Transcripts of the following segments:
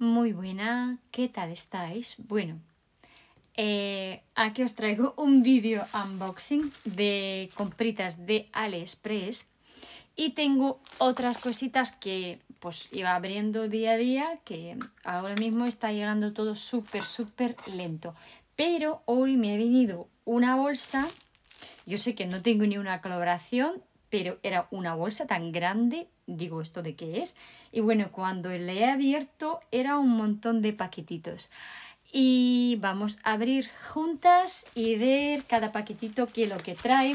Muy buena, ¿qué tal estáis? Bueno, eh, aquí os traigo un vídeo unboxing de compritas de AliExpress y tengo otras cositas que pues iba abriendo día a día que ahora mismo está llegando todo súper súper lento pero hoy me ha venido una bolsa yo sé que no tengo ni una colaboración pero era una bolsa tan grande, digo esto de qué es, y bueno, cuando le he abierto era un montón de paquetitos. Y vamos a abrir juntas y ver cada paquetito que lo que trae.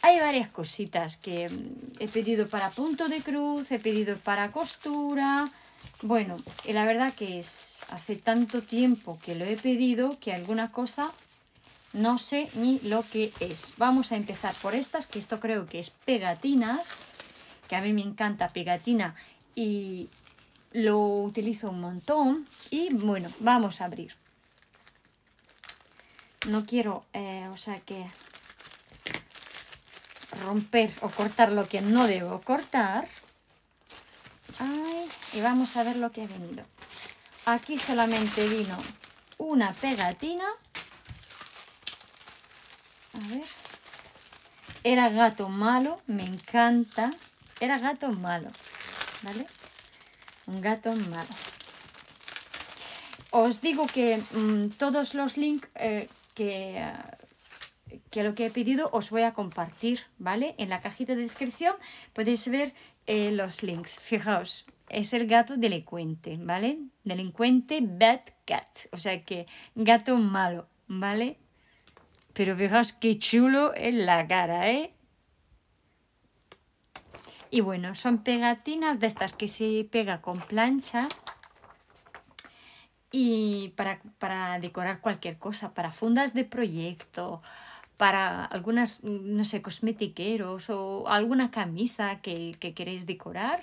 Hay varias cositas que mm, he pedido para punto de cruz, he pedido para costura. Bueno, la verdad que es hace tanto tiempo que lo he pedido que alguna cosa no sé ni lo que es. Vamos a empezar por estas, que esto creo que es pegatinas, que a mí me encanta pegatina y lo utilizo un montón. Y bueno, vamos a abrir. No quiero, eh, o sea que romper o cortar lo que no debo cortar. y vamos a ver lo que ha venido. Aquí solamente vino una pegatina ver. Era gato malo, me encanta. Era gato malo, ¿vale? Un gato malo. Os digo que mm, todos los links eh, que, que lo que he pedido os voy a compartir, ¿vale? En la cajita de descripción podéis ver eh, los links. Fijaos, es el gato delincuente, ¿vale? Delincuente, bad cat, o sea que gato malo, ¿vale? Pero fijaos qué chulo es la cara, ¿eh? Y bueno, son pegatinas de estas que se pega con plancha y para, decorar cualquier cosa, para fundas de proyecto, para algunas, no sé, cosmetiqueros o alguna camisa que, que queréis decorar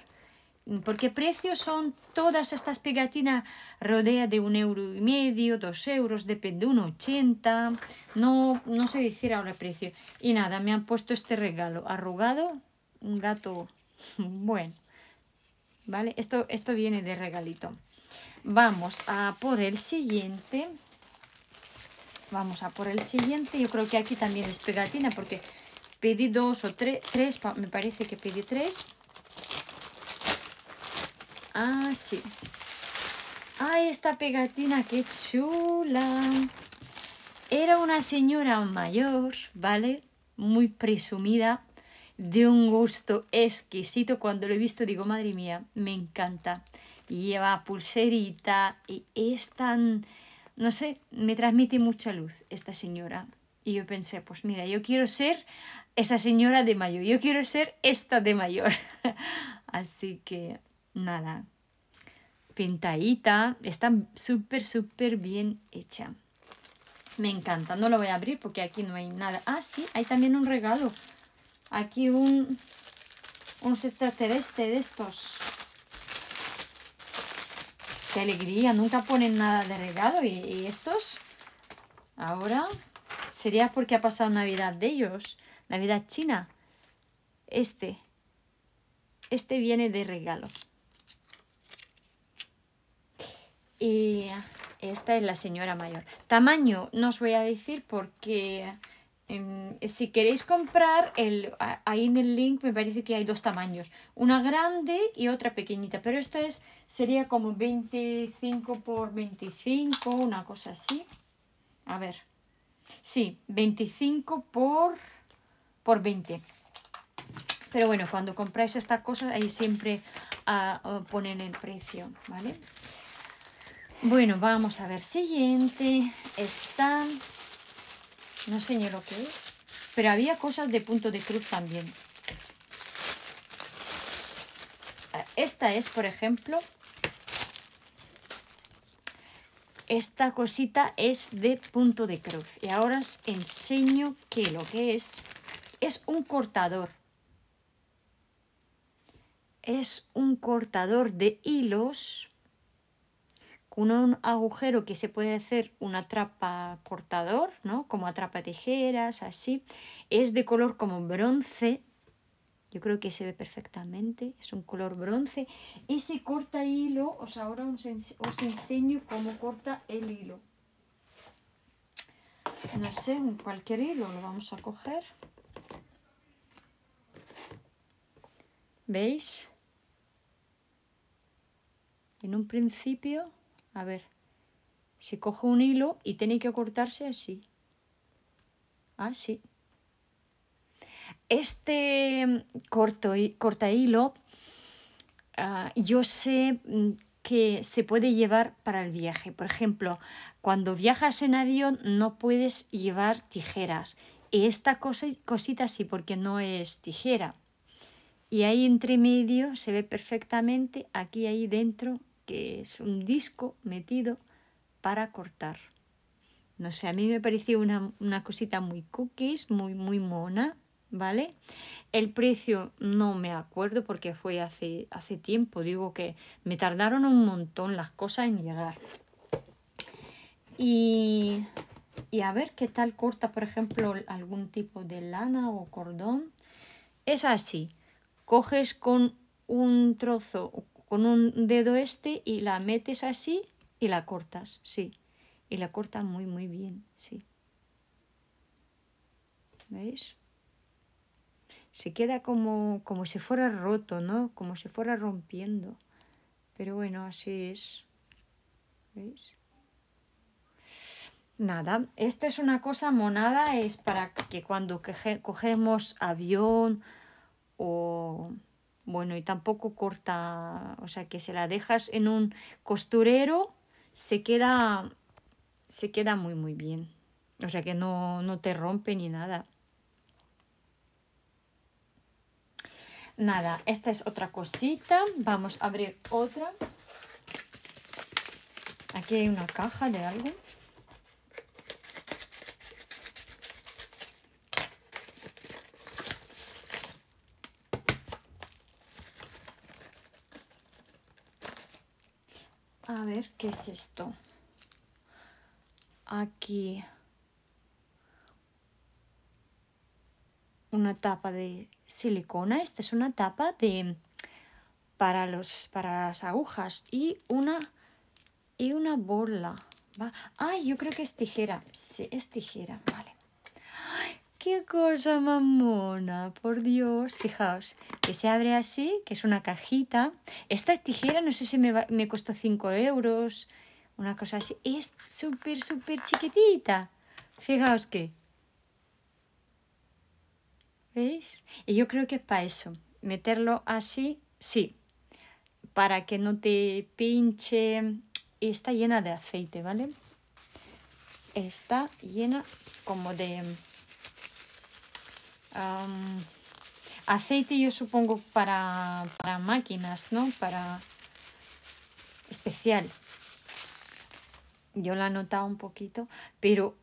porque precios son todas estas pegatinas rodea de un euro y medio, dos euros, depende, un ochenta, no, no sé decir ahora el precio. Y nada, me han puesto este regalo, arrugado, un gato bueno, ¿vale? Esto, esto viene de regalito. Vamos a por el siguiente. Vamos a por el siguiente. Yo creo que aquí también es pegatina porque pedí dos o tres, me parece que pedí tres Ah, sí. ¡Ay, esta pegatina, qué chula! Era una señora mayor, ¿vale? Muy presumida, de un gusto exquisito. Cuando lo he visto digo, madre mía, me encanta. Lleva pulserita y es tan, no sé, me transmite mucha luz esta señora. Y yo pensé, pues mira, yo quiero ser esa señora de mayor, yo quiero ser esta de mayor. Así que nada, pintadita, está súper, súper bien hecha. Me encanta, no lo voy a abrir porque aquí no hay nada. Ah, sí, hay también un regalo. Aquí un, un extraterrestre de estos. Qué alegría, nunca ponen nada de regalo. ¿Y, y estos? Ahora sería porque ha pasado Navidad de ellos, Navidad china. Este, este viene de regalo. Y esta es la señora mayor. Tamaño no os voy a decir porque em, si queréis comprar, el, ahí en el link me parece que hay dos tamaños. Una grande y otra pequeñita. Pero esto es, sería como 25 por 25, una cosa así. A ver. Sí, 25 por, por 20. Pero bueno, cuando compráis estas cosas, ahí siempre ah, ah, ponen el precio, ¿vale? Bueno, vamos a ver, siguiente, está, no sé lo que es, pero había cosas de punto de cruz también. Ah, esta es, por ejemplo, esta cosita es de punto de cruz. Y ahora os enseño que lo que es, es un cortador. Es un cortador de hilos un agujero que se puede hacer una trapa cortador, ¿no? Como atrapa tijeras, así. Es de color como bronce. Yo creo que se ve perfectamente, es un color bronce. Y si corta hilo, os ahora os, os enseño cómo corta el hilo. No sé, cualquier hilo lo vamos a coger. ¿Veis? En un principio a ver, se coge un hilo y tiene que cortarse así. Así. Ah, este mm, corto, corta hilo ah, yo sé mm, que se puede llevar para el viaje. Por ejemplo, cuando viajas en avión no puedes llevar tijeras. Y esta cosa, cosita sí, porque no es tijera. Y ahí entre medio se ve perfectamente, aquí, ahí dentro, que es un disco metido para cortar. No sé, a mí me pareció una, cosita muy cookies, muy, muy mona, ¿vale? El precio no me acuerdo porque fue hace, hace tiempo, digo que me tardaron un montón las cosas en llegar. Y, y a ver qué tal corta, por ejemplo, algún tipo de lana o cordón. Es así, coges con un trozo, con un dedo este y la metes así y la cortas, sí. Y la corta muy, muy bien, sí. ¿Veis? Se queda como, como si fuera roto, ¿no? Como si fuera rompiendo. Pero bueno, así es. ¿Veis? Nada, esta es una cosa monada, es para que cuando cogemos avión o bueno, y tampoco corta, o sea, que se la dejas en un costurero, se queda, se queda muy, muy bien. O sea, que no, no te rompe ni nada. Nada, esta es otra cosita. Vamos a abrir otra. Aquí hay una caja de algo. A ver, ¿qué es esto? Aquí una tapa de silicona. Esta es una tapa de para los para las agujas y una y una bola. ¿va? Ah, yo creo que es tijera. Sí, es tijera, vale qué cosa mamona, por Dios. Fijaos, que se abre así, que es una cajita. Esta tijera, no sé si me, costó 5 euros, una cosa así. Es súper, súper chiquitita. Fijaos que. ¿Veis? Y yo creo que es para eso. Meterlo así, sí. Para que no te pinche. Y está llena de aceite, ¿vale? Está llena como de aceite, yo supongo, para, para máquinas, ¿no? Para especial. Yo la notado un poquito, pero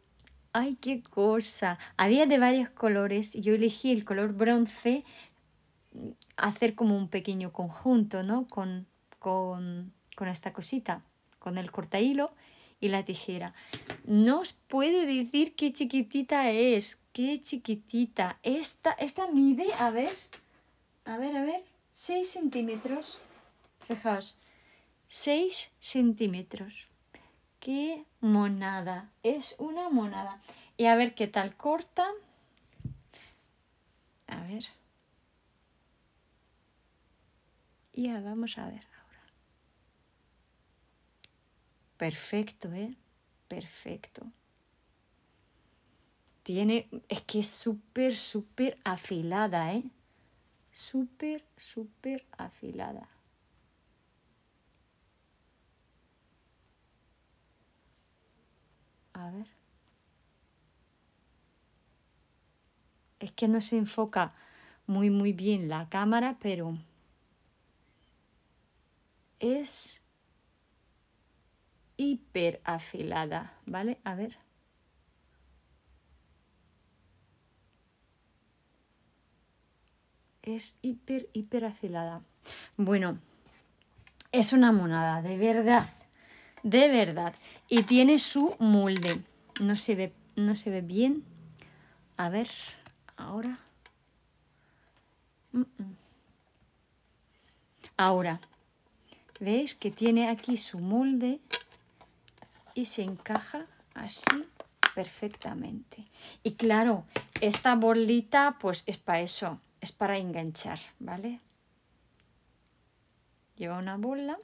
¡ay, qué cosa! Había de varios colores yo elegí el color bronce hacer como un pequeño conjunto, ¿no? Con, con, con esta cosita, con el cortahilo y la tijera. No os puedo decir qué chiquitita es. Qué chiquitita. Esta, esta mide, a ver. A ver, a ver. 6 centímetros. Fijaos. 6 centímetros. Qué monada. Es una monada. Y a ver qué tal corta. A ver. Ya, vamos a ver ahora. Perfecto, ¿eh? perfecto. Tiene, es que es súper, súper afilada, ¿eh? Súper, súper afilada. A ver. Es que no se enfoca muy, muy bien la cámara, pero es hiper afilada, ¿vale? A ver. Es hiper, hiper afilada. Bueno, es una monada, de verdad, de verdad. Y tiene su molde. No se ve, no se ve bien. A ver, ahora. Ahora, ¿veis que tiene aquí su molde? y se encaja así perfectamente. Y claro, esta bolita pues es para eso, es para enganchar, ¿vale? Lleva una bola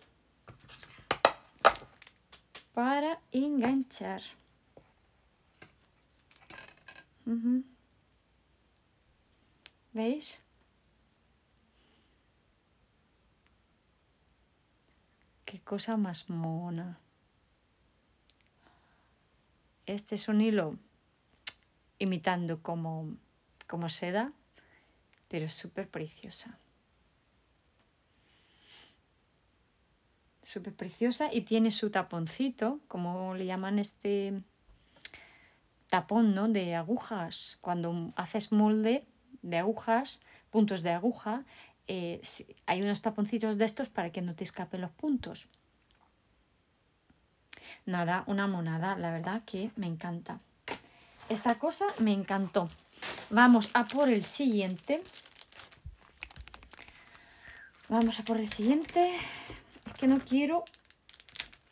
para enganchar. ¿Veis? Qué cosa más mona. Este es un hilo imitando como, como seda, pero es súper preciosa. Súper preciosa y tiene su taponcito, como le llaman este tapón de agujas. Cuando haces molde de agujas, puntos de aguja, eh, hay unos taponcitos de estos para que no te escapen los puntos nada, una monada, la verdad que me encanta. Esta cosa me encantó. Vamos a por el siguiente. Vamos a por el siguiente. Es que no quiero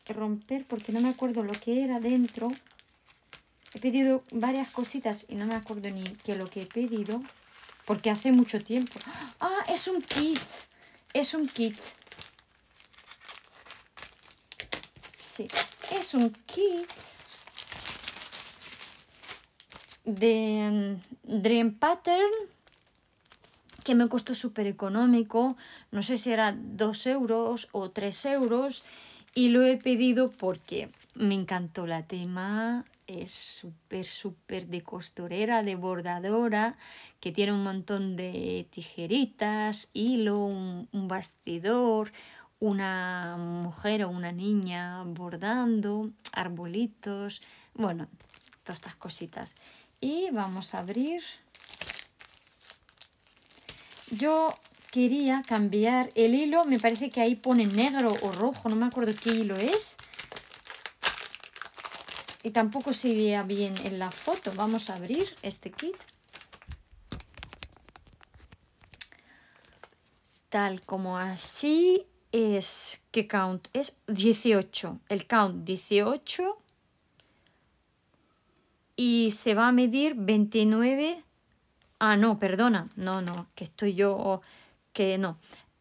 romper porque no me acuerdo lo que era dentro. He pedido varias cositas y no me acuerdo ni qué lo que he pedido. Porque hace mucho tiempo. ¡Ah! Es un kit. Es un kit. Sí es un kit de mm, Dream Pattern que me costó súper económico, no sé si era 2 euros o 3 euros y lo he pedido porque me encantó la tema, es súper, súper de costurera, de bordadora, que tiene un montón de tijeritas, hilo, un, un bastidor, una mujer o una niña bordando, arbolitos, bueno, todas estas cositas. Y vamos a abrir. Yo quería cambiar el hilo, me parece que ahí pone negro o rojo, no me acuerdo qué hilo es. Y tampoco se veía bien en la foto. Vamos a abrir este kit. Tal como así es, que count? Es 18, el count 18 y se va a medir 29, ah no, perdona, no, no, que estoy yo, que no,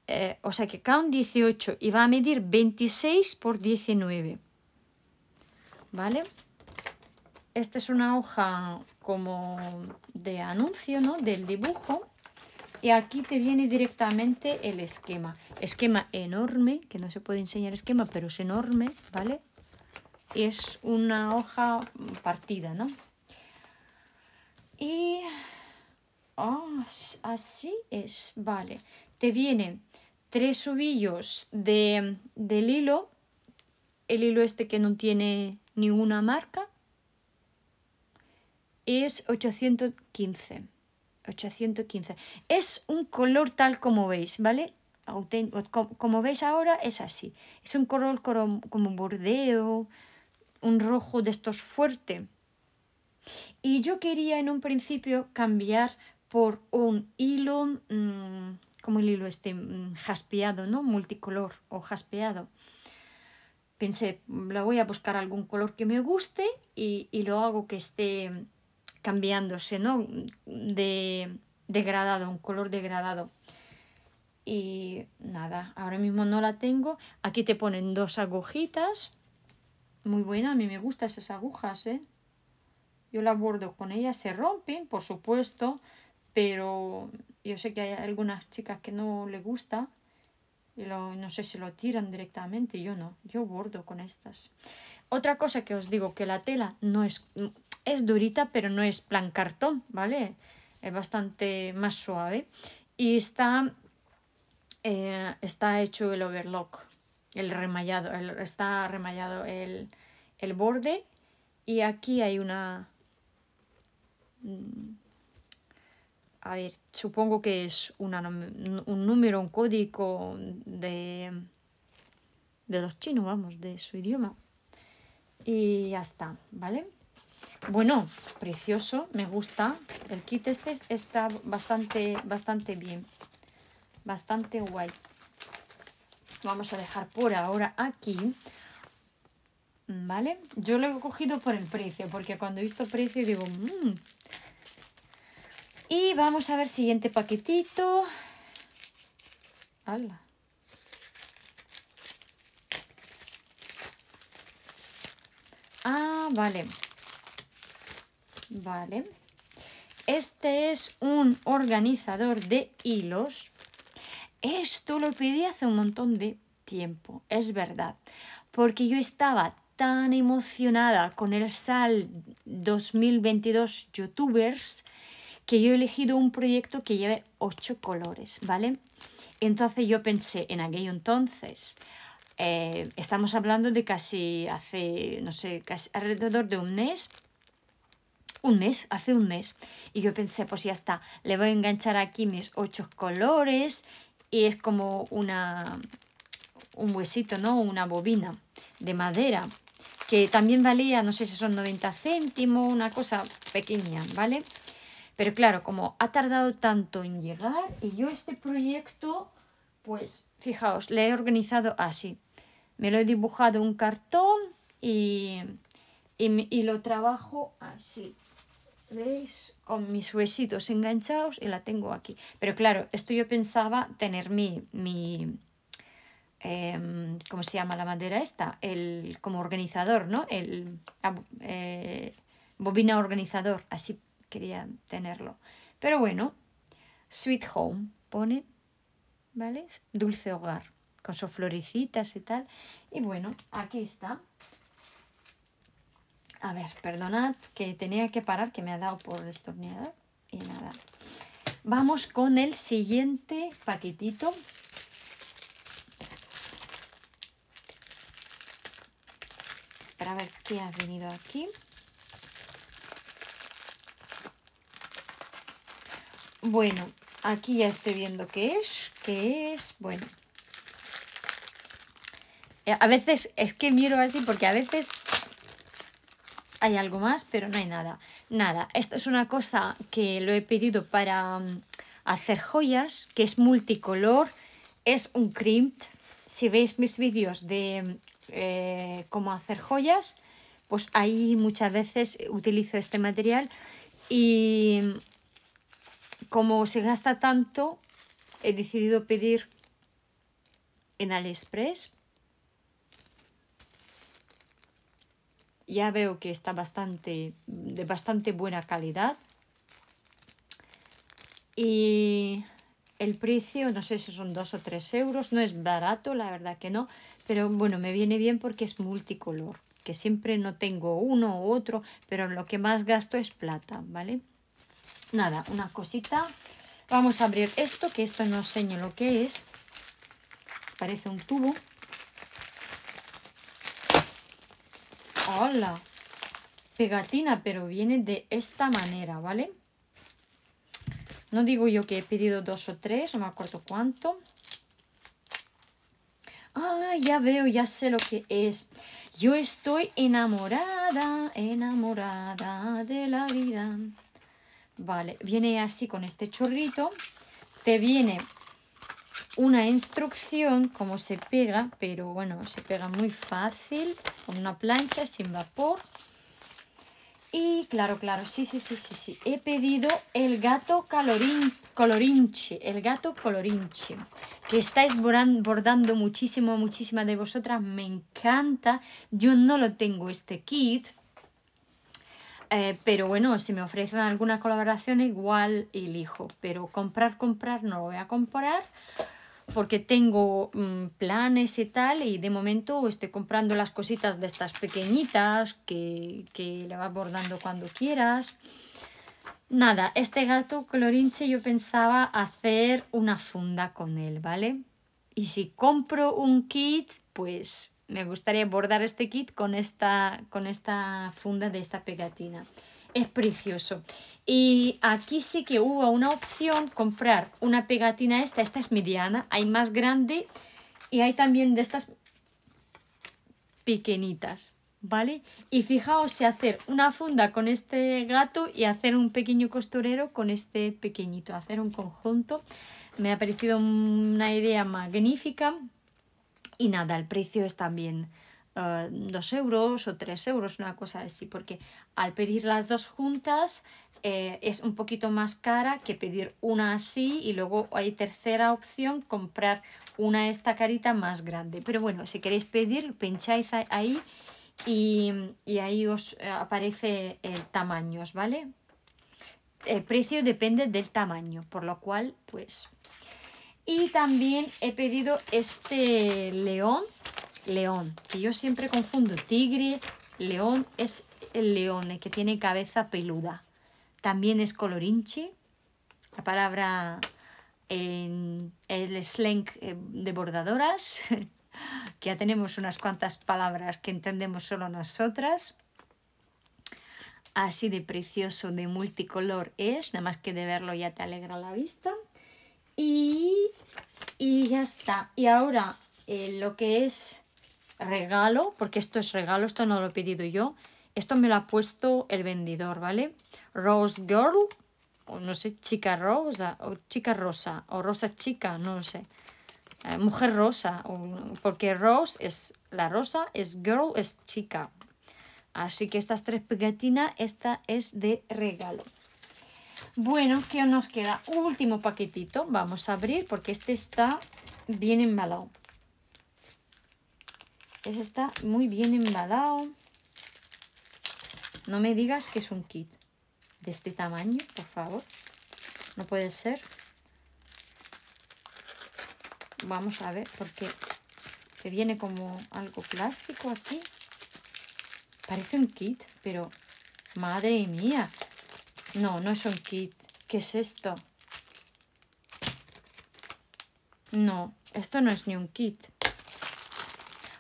eh, o sea que count 18 y va a medir 26 por 19, ¿vale? Esta es una hoja como de anuncio, ¿no? Del dibujo y aquí te viene directamente el esquema. Esquema enorme, que no se puede enseñar esquema, pero es enorme, ¿vale? Es una hoja partida, ¿no? Y ah, así es, vale. Te vienen tres subillos de, del hilo, el hilo este que no tiene ninguna marca, es 815. 815. Es un color tal como veis, ¿vale? Como veis ahora es así. Es un color como bordeo, un rojo de estos fuerte. Y yo quería en un principio cambiar por un hilo, mm, como el hilo este, mm, jaspeado, ¿no? Multicolor o jaspeado. Pensé, mm, lo voy a buscar algún color que me guste y, y lo hago que esté cambiándose, ¿no? De degradado, un color degradado. Y nada, ahora mismo no la tengo. Aquí te ponen dos agujitas. Muy buena, a mí me gustan esas agujas, ¿eh? Yo las bordo con ellas, se rompen, por supuesto, pero yo sé que hay algunas chicas que no le gusta y lo, no sé si lo tiran directamente, yo no, yo bordo con estas. Otra cosa que os digo, que la tela no es es durita, pero no es plan cartón, ¿vale? Es bastante más suave. Y está, eh, está hecho el overlock, el remallado, está remallado el, borde. Y aquí hay una... Mm, a ver, supongo que es un número, un código de, de los chinos, vamos, de su idioma. Y ya está, ¿vale? Bueno, precioso, me gusta. El kit este está bastante, bastante bien. Bastante guay. Vamos a dejar por ahora aquí. ¿Vale? Yo lo he cogido por el precio, porque cuando he visto precio digo... Mm". Y vamos a ver siguiente paquetito. ¡Hala! Ah, vale. Vale. Este es un organizador de hilos. Esto lo pedí hace un montón de tiempo, es verdad, porque yo estaba tan emocionada con el SAL 2022 YouTubers que yo he elegido un proyecto que lleve ocho colores, ¿vale? Entonces yo pensé en aquello entonces, eh, estamos hablando de casi hace, no sé, casi alrededor de un mes, un mes, hace un mes. Y yo pensé, pues ya está, le voy a enganchar aquí mis ocho colores y es como una, un huesito, ¿no? Una bobina de madera que también valía, no sé si son 90 céntimos, una cosa pequeña, ¿vale? Pero claro, como ha tardado tanto en llegar y yo este proyecto, pues fijaos, le he organizado así. Me lo he dibujado un cartón y, y lo trabajo así. ¿Veis? Con mis huesitos enganchados y la tengo aquí. Pero claro, esto yo pensaba tener mi, mi em, ¿cómo se llama la madera esta? El, como organizador, ¿no? El ah, eh, bobina organizador, así quería tenerlo. Pero bueno, Sweet Home pone, ¿vale? Dulce hogar, con sus florecitas y tal. Y bueno, aquí está. A ver, perdonad que tenía que parar, que me ha dado por estornudar Y nada. Vamos con el siguiente paquetito. Para ver qué ha venido aquí. Bueno, aquí ya estoy viendo qué es, qué es, bueno. A veces, es que miro así porque a veces hay algo más, pero no hay nada. Nada, esto es una cosa que lo he pedido para mm, hacer joyas, que es multicolor, es un crimp. Si veis mis vídeos de mm, eh, cómo hacer joyas, pues ahí muchas veces utilizo este material y mm, como se gasta tanto, he decidido pedir en AliExpress ya veo que está bastante, de bastante buena calidad. Y el precio, no sé si son dos o tres euros, no es barato, la verdad que no, pero bueno, me viene bien porque es multicolor, que siempre no tengo uno u otro, pero lo que más gasto es plata, ¿vale? Nada, una cosita. Vamos a abrir esto, que esto no enseño lo que es. Parece un tubo. ¡Hola! Pegatina, pero viene de esta manera, ¿vale? No digo yo que he pedido dos o tres, no me acuerdo cuánto. Ah, ya veo, ya sé lo que es. Yo estoy enamorada, enamorada de la vida. Vale, viene así con este chorrito. Te viene una instrucción cómo se pega, pero bueno, se pega muy fácil, con una plancha, sin vapor. Y claro, claro, sí, sí, sí, sí, sí, he pedido el gato calorín, colorinche, el gato colorinche, que estáis bordando muchísimo, muchísima de vosotras, me encanta, yo no lo tengo este kit, eh, pero bueno, si me ofrecen alguna colaboración igual elijo, pero comprar, comprar no lo voy a comprar porque tengo mm, planes y tal, y de momento estoy comprando las cositas de estas pequeñitas que, que le vas bordando cuando quieras. Nada, este gato colorinche yo pensaba hacer una funda con él, ¿vale? Y si compro un kit, pues me gustaría bordar este kit con esta, con esta funda de esta pegatina es precioso. Y aquí sí que hubo una opción, comprar una pegatina esta, esta es mediana, hay más grande y hay también de estas pequeñitas, ¿vale? Y fijaos si hacer una funda con este gato y hacer un pequeño costurero con este pequeñito, hacer un conjunto. Me ha parecido una idea magnífica. Y nada, el precio es también eh, dos euros o tres euros, una cosa así, porque al pedir las dos juntas eh, es un poquito más cara que pedir una así y luego hay tercera opción, comprar una esta carita más grande. Pero bueno, si queréis pedir, pincháis ahí y, y ahí os eh, aparece el tamaño, ¿vale? El precio depende del tamaño, por lo cual, pues... Y también he pedido este león león, que yo siempre confundo tigre, león, es el león, que tiene cabeza peluda. También es colorinchi, la palabra en el slang eh, de bordadoras, que ya tenemos unas cuantas palabras que entendemos solo nosotras. Así de precioso, de multicolor es, nada más que de verlo ya te alegra la vista. Y, y ya está. Y ahora eh, lo que es regalo, porque esto es regalo, esto no lo he pedido yo. Esto me lo ha puesto el vendedor, ¿vale? Rose Girl, o no sé, chica rosa, o chica rosa, o rosa chica, no lo sé. Eh, mujer rosa, porque Rose es la rosa, es girl, es chica. Así que estas tres pegatinas, esta es de regalo. Bueno, ¿qué nos queda? Último paquetito, vamos a abrir porque este está bien embalado. Ese está muy bien embalado. No me digas que es un kit de este tamaño, por favor. No puede ser. Vamos a ver, porque Se viene como algo plástico aquí. Parece un kit, pero... ¡Madre mía! No, no es un kit. ¿Qué es esto? No, esto no es ni un kit.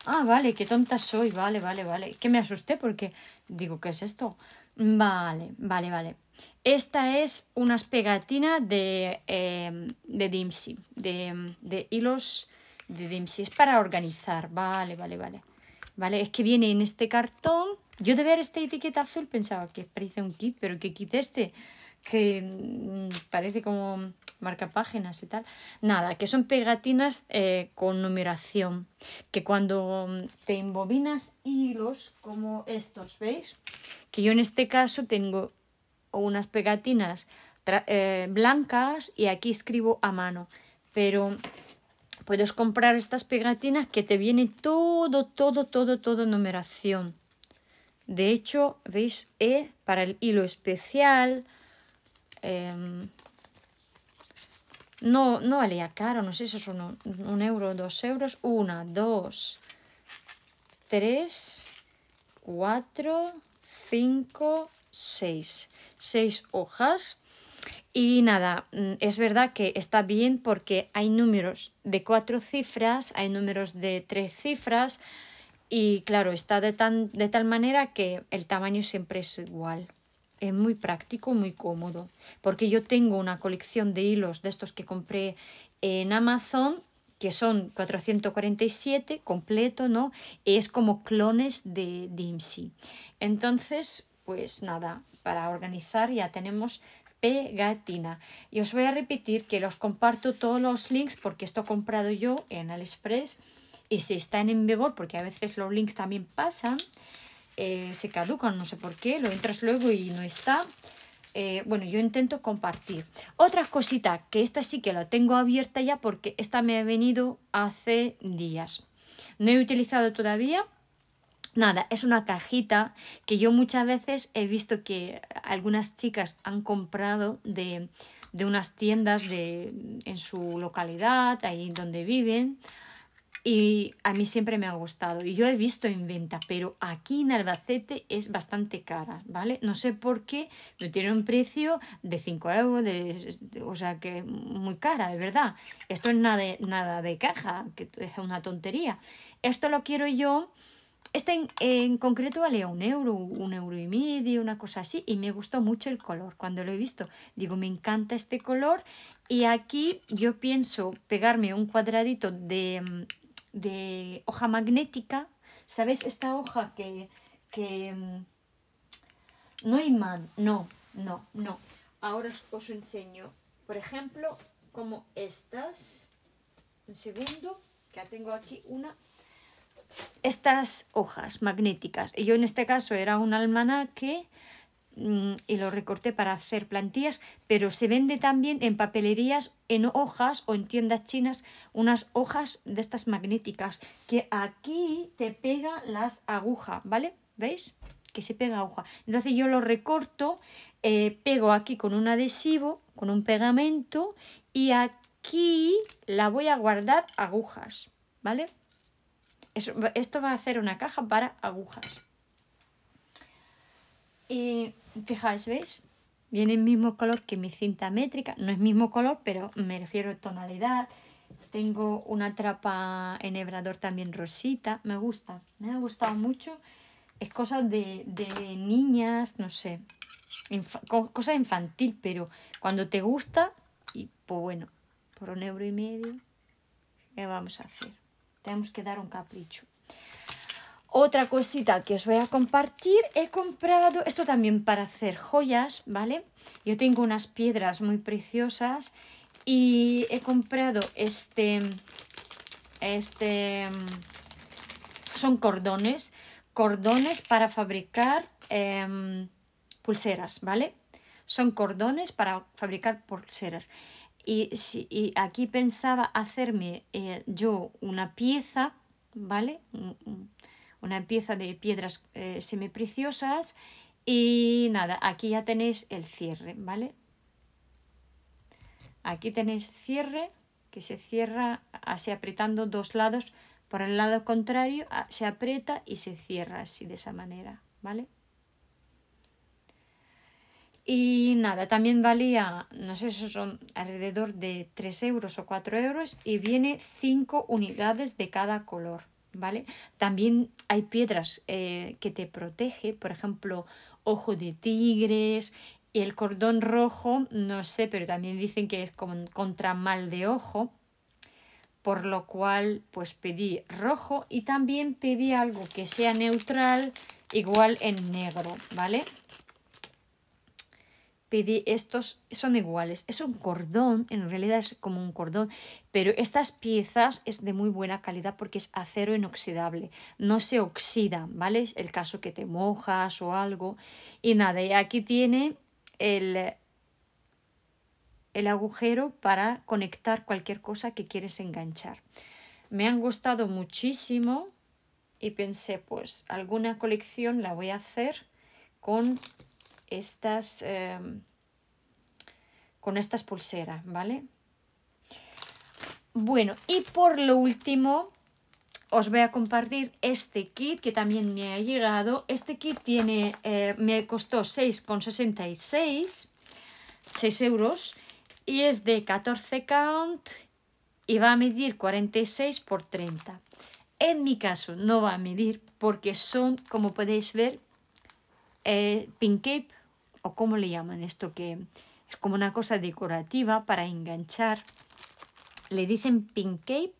Ah, vale, qué tonta soy. Vale, vale, vale. Que me asusté porque digo, ¿qué es esto? Vale, vale, vale. Esta es unas pegatina de, eh, de Dimsy, de, hilos de Dimsy. Es para organizar. Vale, vale, vale. Vale, es que viene en este cartón. Yo de ver esta etiqueta azul pensaba que parece un kit, pero ¿qué kit este? Que mm, parece como marca páginas y tal. Nada, que son pegatinas eh, con numeración, que cuando mm, te embobinas hilos como estos, ¿veis? Que yo en este caso tengo unas pegatinas eh, blancas y aquí escribo a mano, pero puedes comprar estas pegatinas que te viene todo, todo, todo, todo numeración. De hecho, veis, e para el hilo especial, em, no, no valía caro, no sé, si son un, un euro, dos euros. Una, dos, tres, cuatro, cinco, seis. Seis hojas. Y nada, mm, es verdad que está bien porque hay números de cuatro cifras, hay números de tres cifras y claro, está de tal manera que el tamaño siempre es igual es muy práctico, muy cómodo, porque yo tengo una colección de hilos de estos que compré en Amazon que son 447 completo, ¿no? Es como clones de, Dimsy. Entonces, pues nada, para organizar ya tenemos pegatina. Y os voy a repetir que los comparto todos los links porque esto he comprado yo en Aliexpress y si están en vigor, porque a veces los links también pasan, eh, se caducan, no sé por qué, lo entras luego y no está. Eh, bueno, yo intento compartir. Otra cosita, que esta sí que la tengo abierta ya porque esta me ha venido hace días. No he utilizado todavía. Nada, es una cajita que yo muchas veces he visto que algunas chicas han comprado de, unas tiendas en su localidad, ahí donde viven y a mí siempre me ha gustado. Y yo he visto en venta, pero aquí en Albacete es bastante cara, ¿vale? No sé por qué, pero tiene un precio de 5 euros, o sea que muy cara, de verdad. Esto es nada de, nada de caja, que es una tontería. Esto lo quiero yo. Este en, en, concreto vale un euro, un euro y medio, una cosa así, y me gustó mucho el color. Cuando lo he visto, digo, me encanta este color. Y aquí yo pienso pegarme un cuadradito de, de hoja magnética. ¿Sabes? Esta hoja que, que... Mm, no imán, no, no, no. Ahora os enseño, por ejemplo, como estas. Un segundo, que ya tengo aquí una. Estas hojas magnéticas. Y yo en este caso era un que Mm, y lo recorté para hacer plantillas, pero se vende también en papelerías, en hojas o en tiendas chinas, unas hojas de estas magnéticas que aquí te pega las agujas, ¿vale? ¿Veis? Que se pega aguja. Entonces yo lo recorto, eh, pego aquí con un adhesivo, con un pegamento y aquí la voy a guardar agujas, ¿vale? esto va a hacer una caja para agujas. Y Fijaos, ¿veis? Viene el mismo color que mi cinta métrica. No es mismo color, pero me refiero a tonalidad. Tengo una trapa enhebrador también rosita. Me gusta, me ha gustado mucho. Es cosa de, niñas, no sé. cosa infantil, pero cuando te gusta, y pues bueno, por un euro y medio, ¿qué vamos a hacer? Tenemos que dar un capricho. Otra cosita que os voy a compartir, he comprado esto también para hacer joyas, ¿vale? Yo tengo unas piedras muy preciosas y he comprado este, este, mm, son cordones, cordones para fabricar em, pulseras, ¿vale? Son cordones para fabricar pulseras. Y, aquí pensaba hacerme eh, yo una pieza, ¿vale? una pieza de piedras eh, semipreciosas y nada, aquí ya tenéis el cierre, ¿vale? Aquí tenéis cierre que se cierra así apretando dos lados por el lado contrario, ah, se aprieta y se cierra así de esa manera, ¿vale? Y nada, también valía, no sé si son alrededor de 3 euros o 4 euros y viene 5 unidades de cada color. ¿vale? También hay piedras eh, que te protege, por ejemplo, ojo de tigres y el cordón rojo, no sé, pero también dicen que es contra mal de ojo, por lo cual pues pedí rojo y también pedí algo que sea neutral, igual en negro, ¿vale? pedí, estos son iguales. Es un cordón, en realidad es como un cordón, pero estas piezas es de muy buena calidad porque es acero inoxidable, no se oxida, ¿vale? Es el caso que te mojas o algo. Y nada, y aquí tiene el, el agujero para conectar cualquier cosa que quieres enganchar. Me han gustado muchísimo y pensé, pues alguna colección la voy a hacer con estas, em, con estas pulseras, ¿vale? Bueno, y por lo último, os voy a compartir este kit que también me ha llegado. Este kit tiene, eh, me costó 6,66, 6 euros, y es de 14 count y va a medir 46 por 30. En mi caso no va a medir porque son, como podéis ver, eh, o cómo le llaman esto, que es como una cosa decorativa para enganchar. Le dicen pink cape,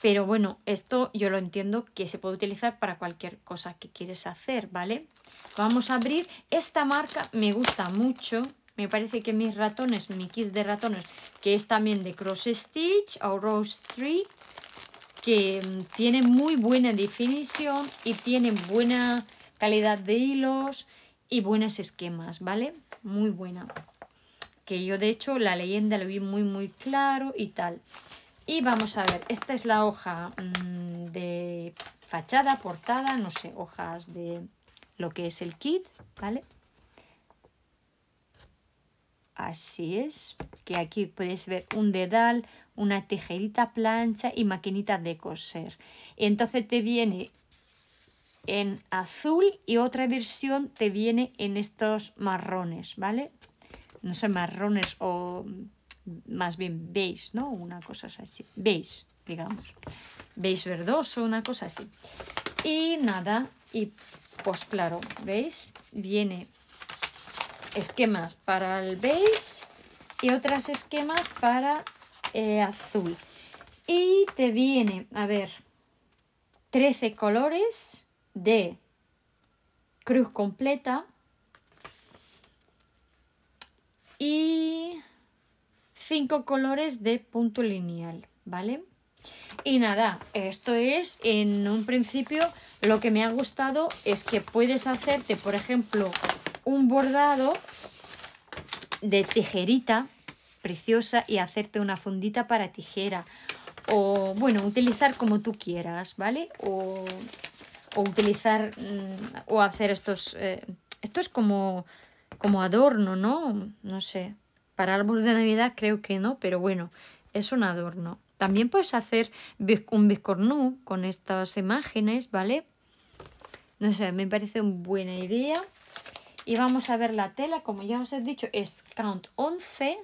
pero bueno, esto yo lo entiendo que se puede utilizar para cualquier cosa que quieres hacer, ¿vale? Vamos a abrir. Esta marca me gusta mucho. Me parece que mis ratones, mi kit de ratones, que es también de Cross Stitch o Rose 3, que mm, tiene muy buena definición y tiene buena calidad de hilos y buenos esquemas, ¿vale? Muy buena. Que yo de hecho la leyenda lo vi muy muy claro y tal. Y vamos a ver, esta es la hoja mm, de fachada, portada, no sé, hojas de lo que es el kit, ¿vale? Así es, que aquí puedes ver un dedal, una tijerita plancha y maquinita de coser. Y entonces te viene en azul y otra versión te viene en estos marrones, ¿vale? No sé, marrones o más bien beige, ¿no? Una cosa así, beige, digamos. Beige verdoso, una cosa así. Y nada, y pues claro, ¿veis? Viene esquemas para el beige y otras esquemas para eh, azul. Y te viene, a ver, 13 colores de cruz completa y cinco colores de punto lineal, ¿vale? Y nada, esto es en un principio lo que me ha gustado es que puedes hacerte, por ejemplo, un bordado de tijerita preciosa y hacerte una fundita para tijera o bueno, utilizar como tú quieras, ¿vale? O o utilizar mm, o hacer estos... Eh, esto es como, como adorno, ¿no? No sé. Para árbol de Navidad creo que no, pero bueno, es un adorno. También puedes hacer un biscornú con estas imágenes, ¿vale? No sé, me parece una buena idea. Y vamos a ver la tela, como ya os he dicho, es count 11,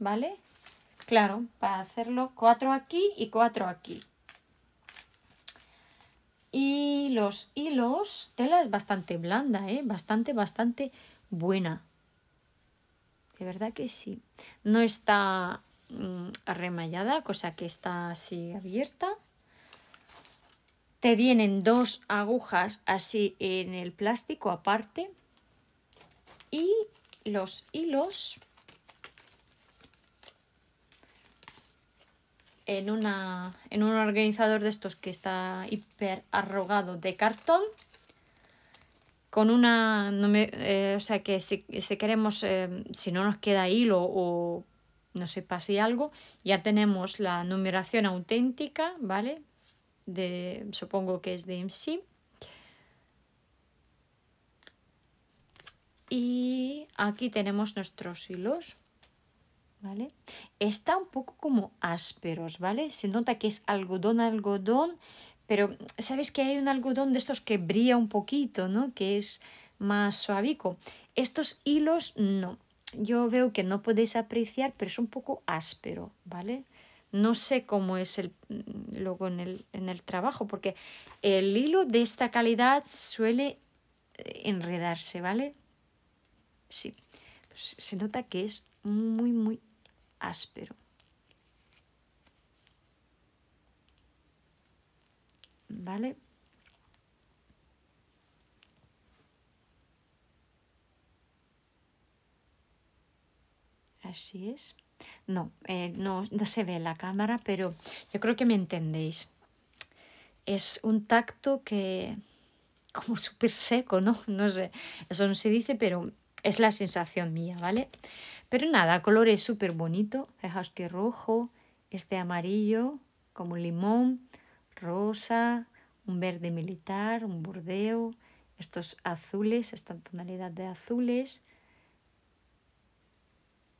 ¿vale? Claro, para hacerlo 4 aquí y 4 aquí. Y los hilos, tela es bastante blanda, ¿eh? bastante, bastante buena. De verdad que sí. No está mm, remallada, cosa que está así abierta. Te vienen dos agujas así en el plástico aparte. Y los hilos en, un organizador de estos que está hiper arrogado de cartón con una, eh, o sea que si, queremos, eh, si no nos queda hilo o no sé, pase algo, ya tenemos la numeración auténtica, ¿vale? De, supongo que es de MC. Y aquí tenemos nuestros hilos. ¿vale? Está un poco como ásperos, ¿vale? Se nota que es algodón, algodón, pero sabes que hay un algodón de estos que brilla un poquito, ¿no? Que es más suavico. Estos hilos no. Yo veo que no podéis apreciar, pero es un poco áspero, ¿vale? No sé cómo es el, mm, luego en el, trabajo, porque el hilo de esta calidad suele eh, enredarse, ¿vale? Sí, pues se nota que es muy, muy áspero. ¿Vale? Así es. No, eh, no, no se ve la cámara, pero yo creo que me entendéis. Es un tacto que como súper seco, ¿no? No sé, eso no se dice, pero es la sensación mía, ¿vale? Pero nada, colores súper bonito. Fijaos que rojo, este amarillo como limón, rosa, un verde militar, un bordeo, estos azules, esta tonalidad de azules,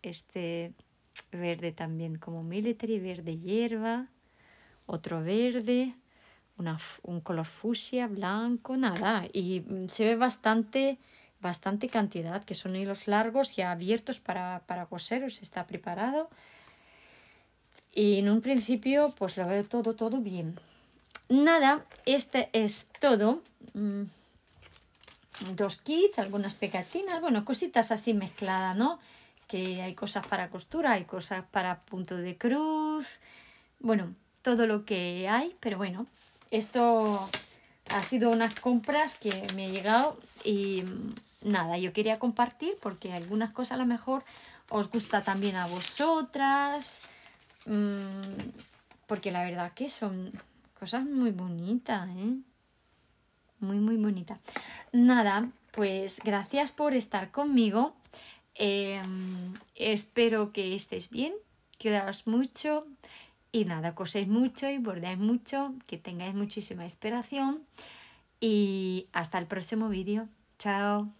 este verde también como military, verde hierba, otro verde, un color fusia, blanco, nada. Y mm, se ve bastante bastante cantidad, que son hilos largos ya abiertos para, para coseros, está preparado. Y en un principio pues lo veo todo, todo bien. Nada, este es todo. Mm, dos kits, algunas pegatinas, bueno, cositas así mezcladas, ¿no? Que hay cosas para costura, hay cosas para punto de cruz, bueno, todo lo que hay, pero bueno, esto ha sido unas compras que me he llegado y nada, yo quería compartir porque algunas cosas a lo mejor os gusta también a vosotras, mm, porque la verdad que son cosas muy bonitas, ¿eh? Muy, muy bonitas. Nada, pues gracias por estar conmigo. Em, espero que estéis bien, que os mucho y nada, coséis mucho y bordáis mucho, que tengáis muchísima esperación. y hasta el próximo vídeo. Chao.